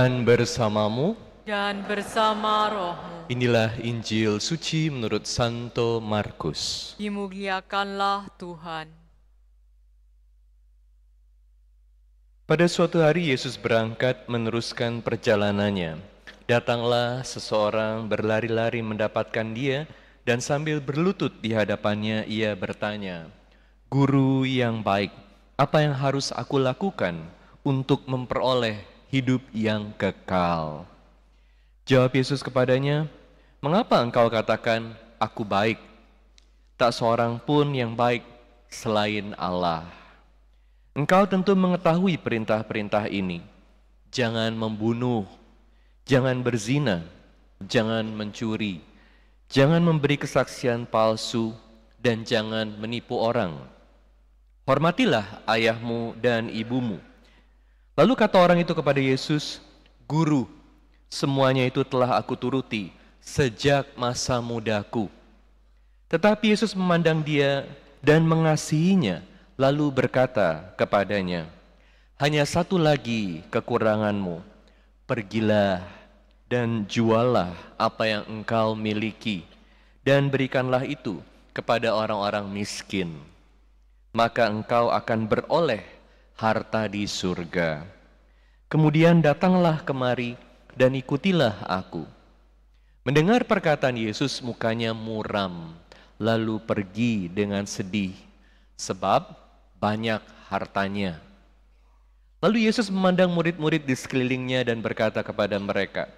dan bersamamu dan bersama rohmu. Inilah Injil suci menurut Santo Markus. Dimuliakanlah Tuhan. Pada suatu hari Yesus berangkat meneruskan perjalanannya. Datanglah seseorang berlari-lari mendapatkan dia dan sambil berlutut di hadapannya ia bertanya, "Guru yang baik, apa yang harus aku lakukan untuk memperoleh hidup yang kekal. Jawab Yesus kepadanya, Mengapa engkau katakan, aku baik? Tak seorang pun yang baik selain Allah. Engkau tentu mengetahui perintah-perintah ini. Jangan membunuh, jangan berzina, jangan mencuri, jangan memberi kesaksian palsu, dan jangan menipu orang. Hormatilah ayahmu dan ibumu, Lalu kata orang itu kepada Yesus, Guru, semuanya itu telah aku turuti sejak masa mudaku. Tetapi Yesus memandang dia dan mengasihinya, lalu berkata kepadanya, Hanya satu lagi kekuranganmu, pergilah dan jualah apa yang engkau miliki, dan berikanlah itu kepada orang-orang miskin. Maka engkau akan beroleh harta di surga. Kemudian datanglah kemari dan ikutilah aku. Mendengar perkataan Yesus mukanya muram, lalu pergi dengan sedih, sebab banyak hartanya. Lalu Yesus memandang murid-murid di sekelilingnya dan berkata kepada mereka,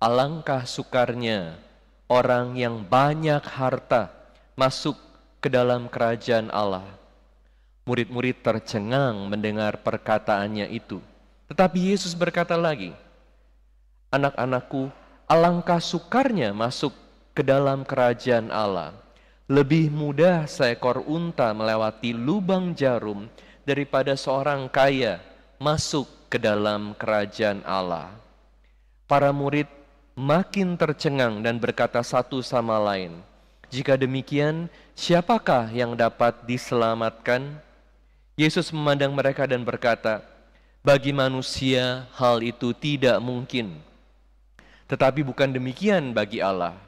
Alangkah sukarnya orang yang banyak harta masuk ke dalam kerajaan Allah. Murid-murid tercengang mendengar perkataannya itu. Tetapi Yesus berkata lagi, Anak-anakku, alangkah sukarnya masuk ke dalam kerajaan Allah. Lebih mudah seekor unta melewati lubang jarum daripada seorang kaya masuk ke dalam kerajaan Allah. Para murid makin tercengang dan berkata satu sama lain, "Jika demikian, siapakah yang dapat diselamatkan?" Yesus memandang mereka dan berkata, "Bagi manusia hal itu tidak mungkin, tetapi bukan demikian bagi Allah,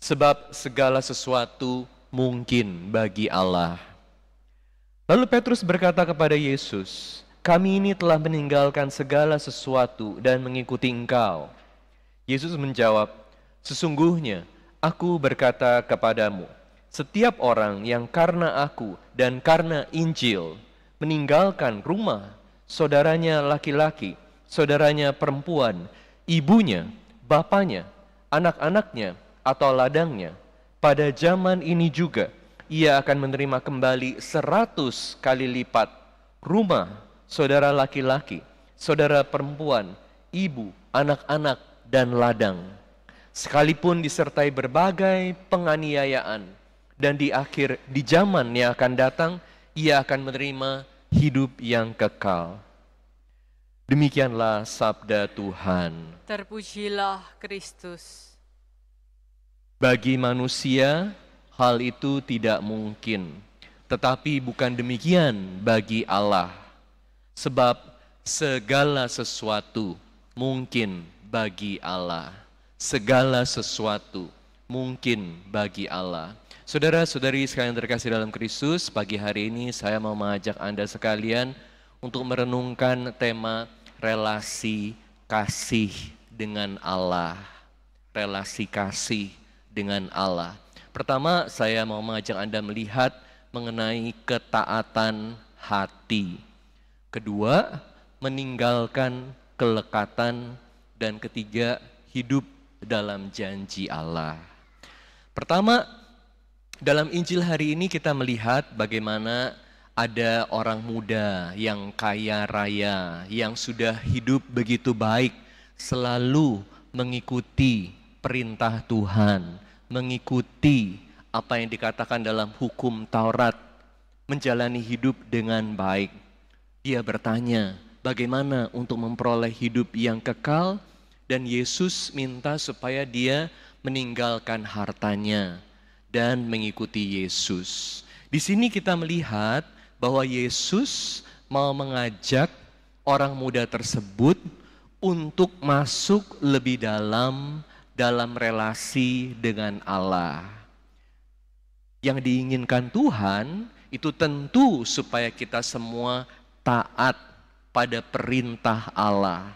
sebab segala sesuatu mungkin bagi Allah." Lalu Petrus berkata kepada Yesus, "Kami ini telah meninggalkan segala sesuatu dan mengikuti Engkau." Yesus menjawab, "Sesungguhnya aku berkata kepadamu, setiap orang yang karena aku dan karena Injil meninggalkan rumah, saudaranya laki-laki, saudaranya perempuan, ibunya, bapaknya, anak-anaknya, atau ladangnya. Pada zaman ini juga, ia akan menerima kembali seratus kali lipat rumah, saudara laki-laki, saudara perempuan, ibu, anak-anak, dan ladang. Sekalipun disertai berbagai penganiayaan, dan di akhir di zaman yang akan datang, ia akan menerima hidup yang kekal. Demikianlah sabda Tuhan. Terpujilah Kristus. Bagi manusia, hal itu tidak mungkin. Tetapi bukan demikian bagi Allah. Sebab segala sesuatu mungkin bagi Allah. Segala sesuatu mungkin bagi Allah. Saudara-saudari sekalian terkasih dalam Kristus, pagi hari ini saya mau mengajak Anda sekalian untuk merenungkan tema relasi kasih dengan Allah. Relasi kasih dengan Allah. Pertama, saya mau mengajak Anda melihat mengenai ketaatan hati. Kedua, meninggalkan kelekatan dan ketiga, hidup dalam janji Allah. Pertama, dalam Injil hari ini kita melihat bagaimana ada orang muda yang kaya raya, yang sudah hidup begitu baik, selalu mengikuti perintah Tuhan, mengikuti apa yang dikatakan dalam hukum Taurat, menjalani hidup dengan baik. Dia bertanya, bagaimana untuk memperoleh hidup yang kekal? Dan Yesus minta supaya dia meninggalkan hartanya, dan mengikuti Yesus. Di sini kita melihat bahwa Yesus mau mengajak orang muda tersebut untuk masuk lebih dalam dalam relasi dengan Allah. Yang diinginkan Tuhan itu tentu supaya kita semua taat pada perintah Allah,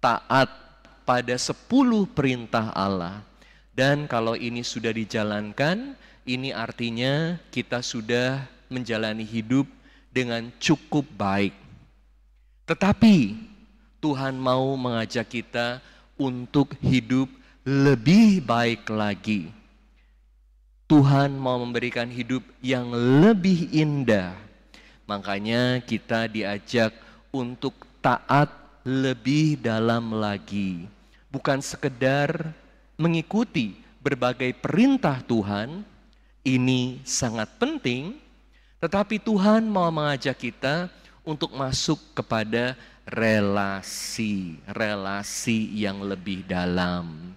taat pada sepuluh perintah Allah. Dan kalau ini sudah dijalankan, ini artinya kita sudah menjalani hidup dengan cukup baik. Tetapi Tuhan mau mengajak kita untuk hidup lebih baik lagi. Tuhan mau memberikan hidup yang lebih indah. Makanya kita diajak untuk taat lebih dalam lagi. Bukan sekedar mengikuti berbagai perintah Tuhan ini sangat penting, tetapi Tuhan mau mengajak kita untuk masuk kepada relasi, relasi yang lebih dalam.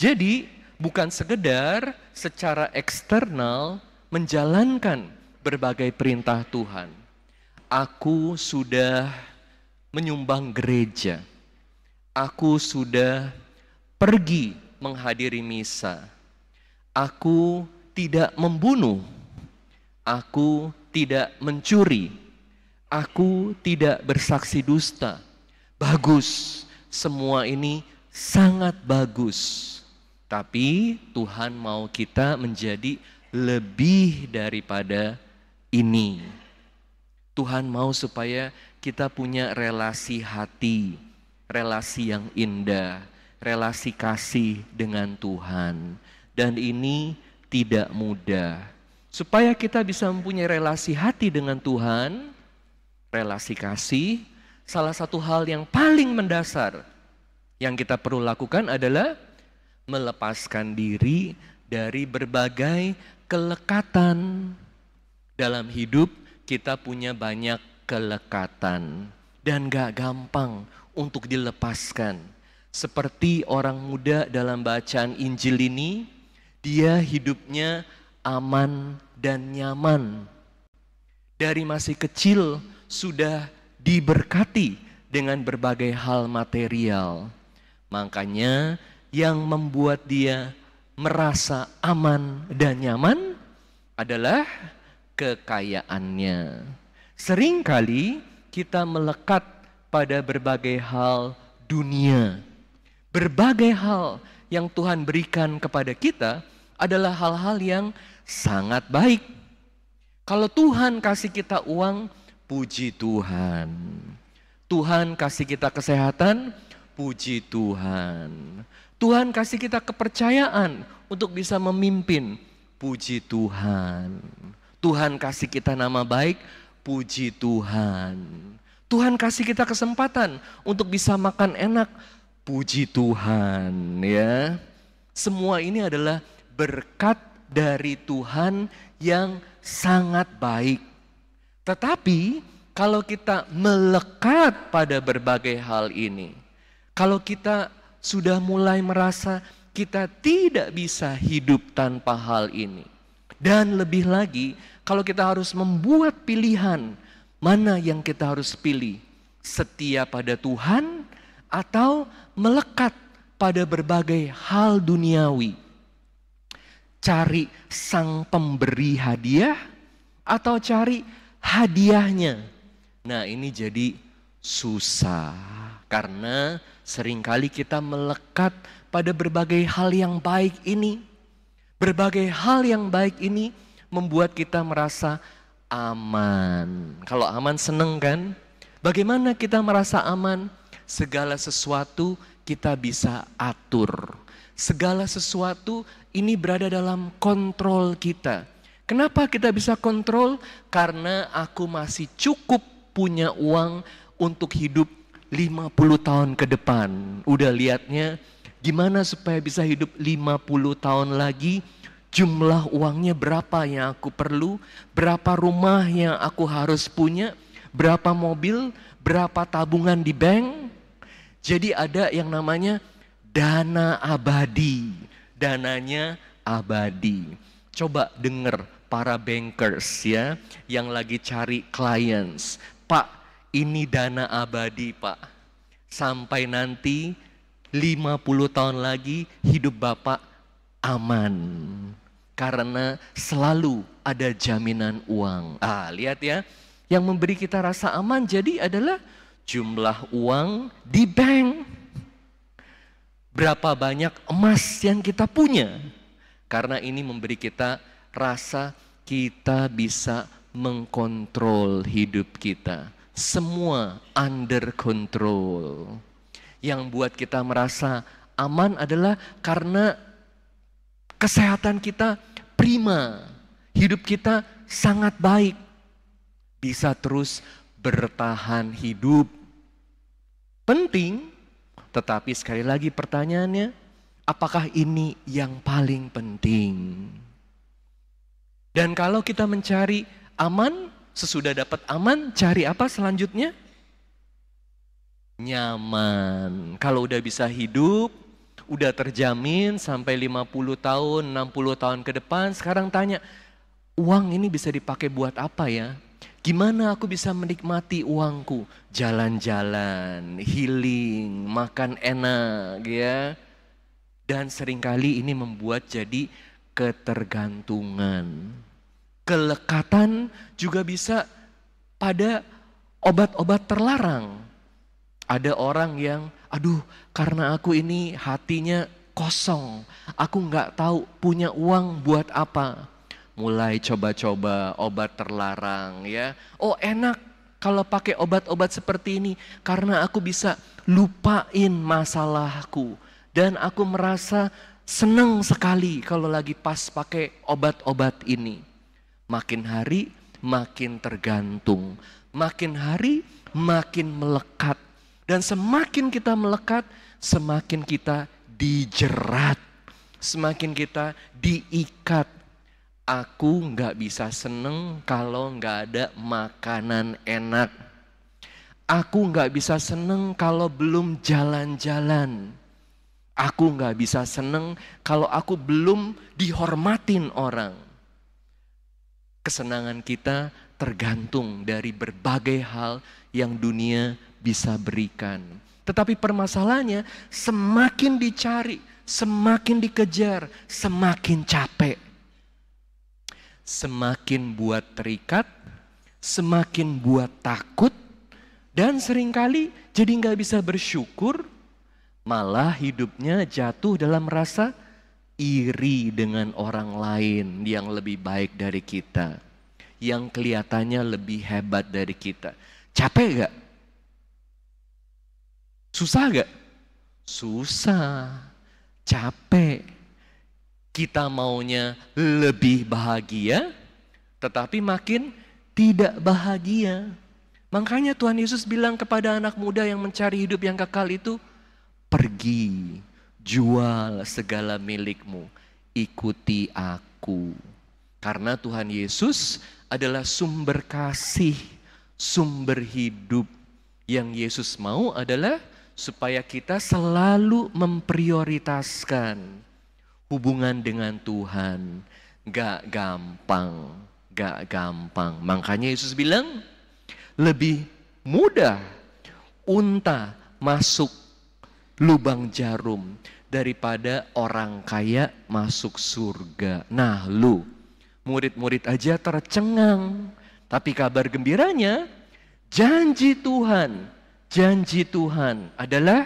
Jadi, bukan sekedar secara eksternal menjalankan berbagai perintah Tuhan. Aku sudah menyumbang gereja. Aku sudah pergi menghadiri misa. Aku tidak membunuh. Aku tidak mencuri. Aku tidak bersaksi dusta. Bagus, semua ini sangat bagus. Tapi Tuhan mau kita menjadi lebih daripada ini. Tuhan mau supaya kita punya relasi hati, relasi yang indah, relasi kasih dengan Tuhan. Dan ini tidak mudah. Supaya kita bisa mempunyai relasi hati dengan Tuhan, relasi kasih, salah satu hal yang paling mendasar yang kita perlu lakukan adalah melepaskan diri dari berbagai kelekatan. Dalam hidup kita punya banyak kelekatan dan gak gampang untuk dilepaskan. Seperti orang muda dalam bacaan Injil ini, dia hidupnya aman dan nyaman. Dari masih kecil sudah diberkati dengan berbagai hal material. Makanya yang membuat dia merasa aman dan nyaman adalah kekayaannya. Seringkali kita melekat pada berbagai hal dunia berbagai hal yang Tuhan berikan kepada kita adalah hal-hal yang sangat baik. Kalau Tuhan kasih kita uang, puji Tuhan. Tuhan kasih kita kesehatan, puji Tuhan. Tuhan kasih kita kepercayaan untuk bisa memimpin, puji Tuhan. Tuhan kasih kita nama baik, puji Tuhan. Tuhan kasih kita kesempatan untuk bisa makan enak, Puji Tuhan ya. Semua ini adalah berkat dari Tuhan yang sangat baik. Tetapi kalau kita melekat pada berbagai hal ini, kalau kita sudah mulai merasa kita tidak bisa hidup tanpa hal ini. Dan lebih lagi, kalau kita harus membuat pilihan, mana yang kita harus pilih? Setia pada Tuhan atau melekat pada berbagai hal duniawi. Cari sang pemberi hadiah atau cari hadiahnya. Nah, ini jadi susah karena seringkali kita melekat pada berbagai hal yang baik ini. Berbagai hal yang baik ini membuat kita merasa aman. Kalau aman seneng kan? Bagaimana kita merasa aman? segala sesuatu kita bisa atur. Segala sesuatu ini berada dalam kontrol kita. Kenapa kita bisa kontrol? Karena aku masih cukup punya uang untuk hidup 50 tahun ke depan. Udah lihatnya gimana supaya bisa hidup 50 tahun lagi? Jumlah uangnya berapa yang aku perlu? Berapa rumah yang aku harus punya? Berapa mobil? Berapa tabungan di bank? Jadi ada yang namanya dana abadi. Dananya abadi. Coba dengar para bankers ya yang lagi cari clients. Pak, ini dana abadi, Pak. Sampai nanti 50 tahun lagi hidup Bapak aman. Karena selalu ada jaminan uang. Ah, lihat ya. Yang memberi kita rasa aman jadi adalah jumlah uang di bank, berapa banyak emas yang kita punya, karena ini memberi kita rasa kita bisa mengkontrol hidup kita. Semua under control. Yang buat kita merasa aman adalah karena kesehatan kita prima, hidup kita sangat baik, bisa terus bertahan hidup. Penting, tetapi sekali lagi pertanyaannya, apakah ini yang paling penting? Dan kalau kita mencari aman, sesudah dapat aman, cari apa selanjutnya? Nyaman. Kalau udah bisa hidup, udah terjamin sampai 50 tahun, 60 tahun ke depan, sekarang tanya, uang ini bisa dipakai buat apa ya? Gimana aku bisa menikmati uangku? Jalan-jalan, healing, makan enak ya. Dan seringkali ini membuat jadi ketergantungan. Kelekatan juga bisa pada obat-obat terlarang. Ada orang yang, aduh karena aku ini hatinya kosong. Aku nggak tahu punya uang buat apa mulai coba-coba obat terlarang ya. Oh enak kalau pakai obat-obat seperti ini karena aku bisa lupain masalahku dan aku merasa senang sekali kalau lagi pas pakai obat-obat ini. Makin hari makin tergantung, makin hari makin melekat dan semakin kita melekat semakin kita dijerat, semakin kita diikat Aku nggak bisa seneng kalau nggak ada makanan enak. Aku nggak bisa seneng kalau belum jalan-jalan. Aku nggak bisa seneng kalau aku belum dihormatin orang. Kesenangan kita tergantung dari berbagai hal yang dunia bisa berikan. Tetapi permasalahannya semakin dicari, semakin dikejar, semakin capek semakin buat terikat, semakin buat takut, dan seringkali jadi nggak bisa bersyukur, malah hidupnya jatuh dalam rasa iri dengan orang lain yang lebih baik dari kita, yang kelihatannya lebih hebat dari kita. Capek gak? Susah gak? Susah, capek, kita maunya lebih bahagia, tetapi makin tidak bahagia. Makanya Tuhan Yesus bilang kepada anak muda yang mencari hidup yang kekal itu, pergi, jual segala milikmu, ikuti aku. Karena Tuhan Yesus adalah sumber kasih, sumber hidup. Yang Yesus mau adalah supaya kita selalu memprioritaskan hubungan dengan Tuhan gak gampang, gak gampang. Makanya Yesus bilang lebih mudah unta masuk lubang jarum daripada orang kaya masuk surga. Nah, lu murid-murid aja tercengang, tapi kabar gembiranya janji Tuhan, janji Tuhan adalah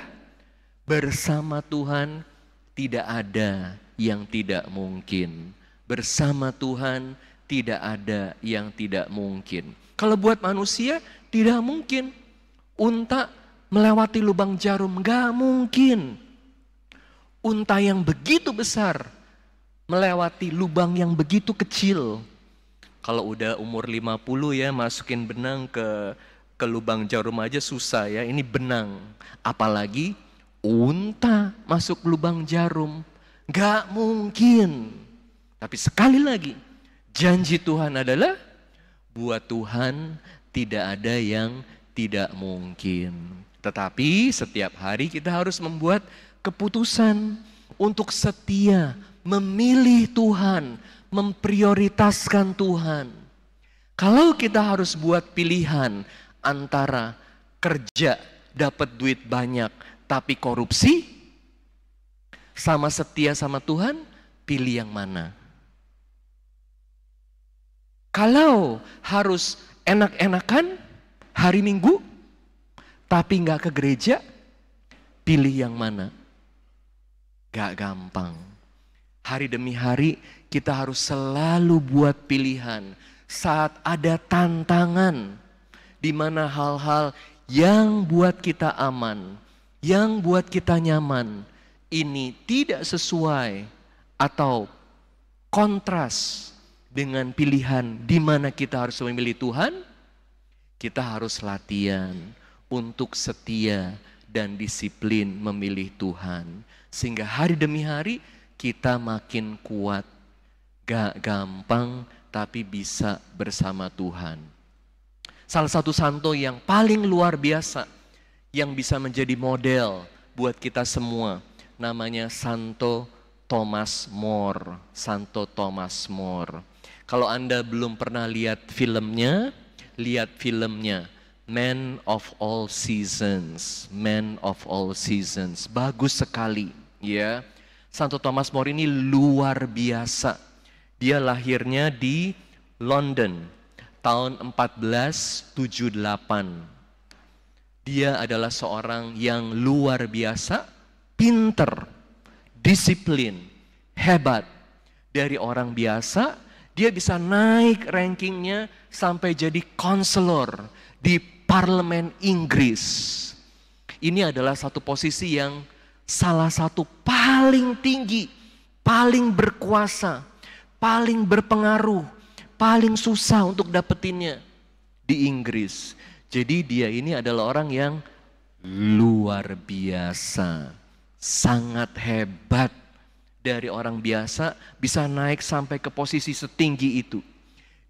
bersama Tuhan tidak ada yang tidak mungkin. Bersama Tuhan tidak ada yang tidak mungkin. Kalau buat manusia tidak mungkin. Unta melewati lubang jarum gak mungkin. Unta yang begitu besar melewati lubang yang begitu kecil. Kalau udah umur 50 ya masukin benang ke ke lubang jarum aja susah ya. Ini benang. Apalagi unta masuk lubang jarum. Gak mungkin. Tapi sekali lagi, janji Tuhan adalah buat Tuhan tidak ada yang tidak mungkin. Tetapi setiap hari kita harus membuat keputusan untuk setia, memilih Tuhan, memprioritaskan Tuhan. Kalau kita harus buat pilihan antara kerja dapat duit banyak tapi korupsi sama setia sama Tuhan, pilih yang mana? Kalau harus enak-enakan hari Minggu, tapi nggak ke gereja, pilih yang mana? Gak gampang. Hari demi hari kita harus selalu buat pilihan saat ada tantangan di mana hal-hal yang buat kita aman, yang buat kita nyaman, ini tidak sesuai atau kontras dengan pilihan di mana kita harus memilih Tuhan, kita harus latihan untuk setia dan disiplin memilih Tuhan. Sehingga hari demi hari kita makin kuat, gak gampang tapi bisa bersama Tuhan. Salah satu santo yang paling luar biasa yang bisa menjadi model buat kita semua namanya Santo Thomas More. Santo Thomas More. Kalau Anda belum pernah lihat filmnya, lihat filmnya. Man of All Seasons, Man of All Seasons. Bagus sekali, ya. Santo Thomas More ini luar biasa. Dia lahirnya di London tahun 1478. Dia adalah seorang yang luar biasa pinter, disiplin, hebat. Dari orang biasa, dia bisa naik rankingnya sampai jadi konselor di parlemen Inggris. Ini adalah satu posisi yang salah satu paling tinggi, paling berkuasa, paling berpengaruh, paling susah untuk dapetinnya di Inggris. Jadi dia ini adalah orang yang luar biasa sangat hebat dari orang biasa bisa naik sampai ke posisi setinggi itu.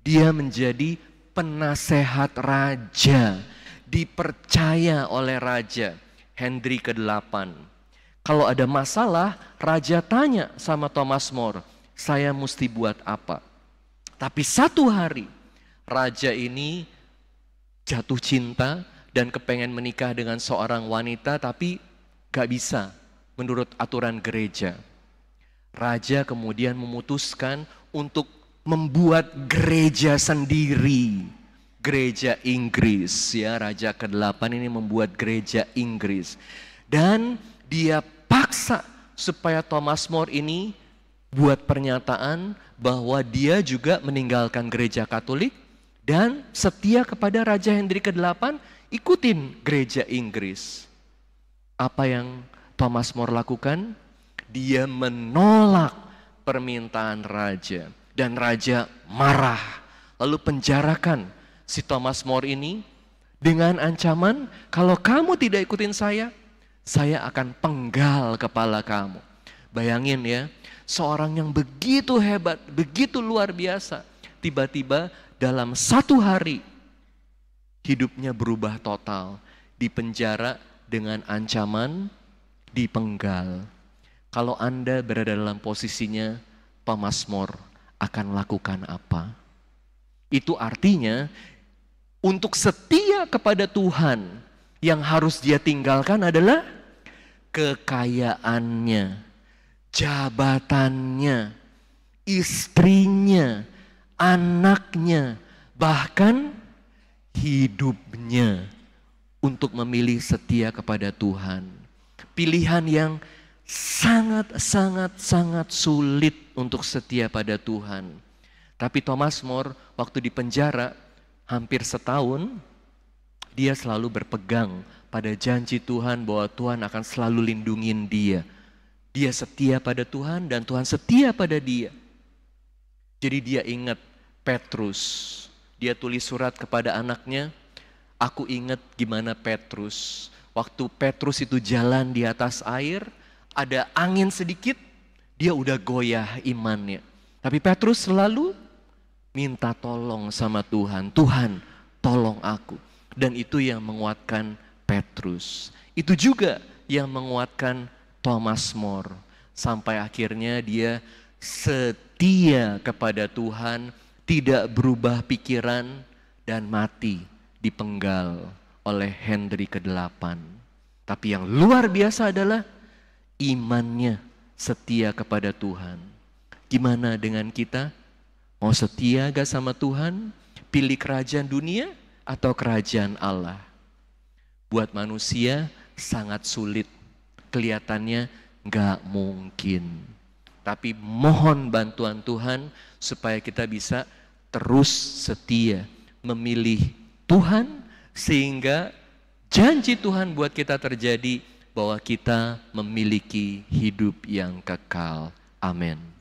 Dia menjadi penasehat raja, dipercaya oleh raja. Henry ke-8. Kalau ada masalah, raja tanya sama Thomas More, saya mesti buat apa? Tapi satu hari, raja ini jatuh cinta dan kepengen menikah dengan seorang wanita, tapi gak bisa menurut aturan gereja. Raja kemudian memutuskan untuk membuat gereja sendiri. Gereja Inggris ya, Raja ke-8 ini membuat gereja Inggris. Dan dia paksa supaya Thomas More ini buat pernyataan bahwa dia juga meninggalkan gereja Katolik dan setia kepada Raja Hendrik ke-8 ikutin gereja Inggris. Apa yang Thomas More lakukan? Dia menolak permintaan raja dan raja marah. Lalu penjarakan si Thomas More ini dengan ancaman kalau kamu tidak ikutin saya, saya akan penggal kepala kamu. Bayangin ya, seorang yang begitu hebat, begitu luar biasa, tiba-tiba dalam satu hari hidupnya berubah total, di penjara dengan ancaman dipenggal. Kalau Anda berada dalam posisinya pemasmur akan lakukan apa? Itu artinya untuk setia kepada Tuhan yang harus dia tinggalkan adalah kekayaannya, jabatannya, istrinya, anaknya, bahkan hidupnya untuk memilih setia kepada Tuhan pilihan yang sangat-sangat-sangat sulit untuk setia pada Tuhan. Tapi Thomas More waktu di penjara hampir setahun, dia selalu berpegang pada janji Tuhan bahwa Tuhan akan selalu lindungin dia. Dia setia pada Tuhan dan Tuhan setia pada dia. Jadi dia ingat Petrus. Dia tulis surat kepada anaknya, aku ingat gimana Petrus Waktu Petrus itu jalan di atas air, ada angin sedikit, dia udah goyah imannya. Tapi Petrus selalu minta tolong sama Tuhan. Tuhan, tolong aku. Dan itu yang menguatkan Petrus. Itu juga yang menguatkan Thomas More. Sampai akhirnya dia setia kepada Tuhan, tidak berubah pikiran dan mati di penggal oleh Henry ke-8. Tapi yang luar biasa adalah imannya setia kepada Tuhan. Gimana dengan kita? Mau setia gak sama Tuhan? Pilih kerajaan dunia atau kerajaan Allah? Buat manusia sangat sulit. Kelihatannya gak mungkin. Tapi mohon bantuan Tuhan supaya kita bisa terus setia memilih Tuhan sehingga janji Tuhan buat kita terjadi bahwa kita memiliki hidup yang kekal. Amin.